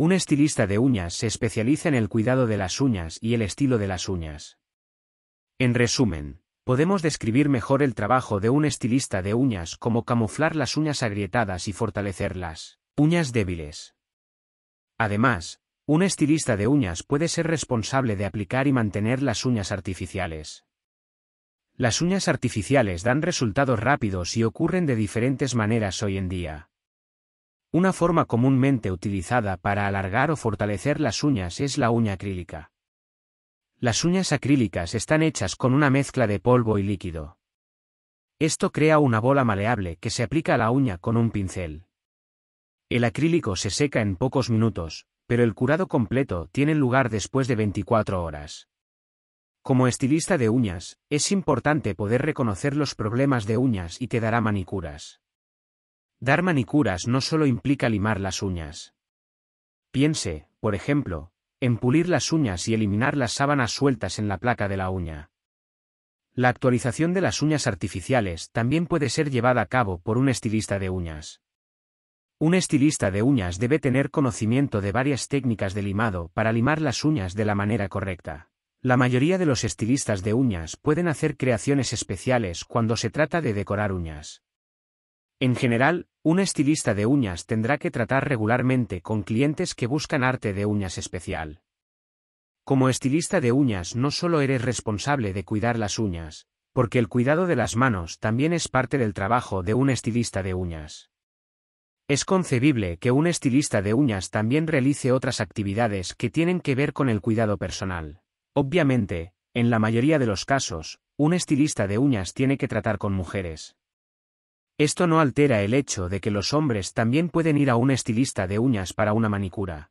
Un estilista de uñas se especializa en el cuidado de las uñas y el estilo de las uñas. En resumen, podemos describir mejor el trabajo de un estilista de uñas como camuflar las uñas agrietadas y fortalecerlas, uñas débiles. Además, un estilista de uñas puede ser responsable de aplicar y mantener las uñas artificiales. Las uñas artificiales dan resultados rápidos y ocurren de diferentes maneras hoy en día. Una forma comúnmente utilizada para alargar o fortalecer las uñas es la uña acrílica. Las uñas acrílicas están hechas con una mezcla de polvo y líquido. Esto crea una bola maleable que se aplica a la uña con un pincel. El acrílico se seca en pocos minutos, pero el curado completo tiene lugar después de 24 horas. Como estilista de uñas, es importante poder reconocer los problemas de uñas y te dará manicuras. Dar manicuras no solo implica limar las uñas. Piense, por ejemplo, en pulir las uñas y eliminar las sábanas sueltas en la placa de la uña. La actualización de las uñas artificiales también puede ser llevada a cabo por un estilista de uñas. Un estilista de uñas debe tener conocimiento de varias técnicas de limado para limar las uñas de la manera correcta. La mayoría de los estilistas de uñas pueden hacer creaciones especiales cuando se trata de decorar uñas. En general, un estilista de uñas tendrá que tratar regularmente con clientes que buscan arte de uñas especial. Como estilista de uñas no solo eres responsable de cuidar las uñas, porque el cuidado de las manos también es parte del trabajo de un estilista de uñas. Es concebible que un estilista de uñas también realice otras actividades que tienen que ver con el cuidado personal. Obviamente, en la mayoría de los casos, un estilista de uñas tiene que tratar con mujeres, esto no altera el hecho de que los hombres también pueden ir a un estilista de uñas para una manicura.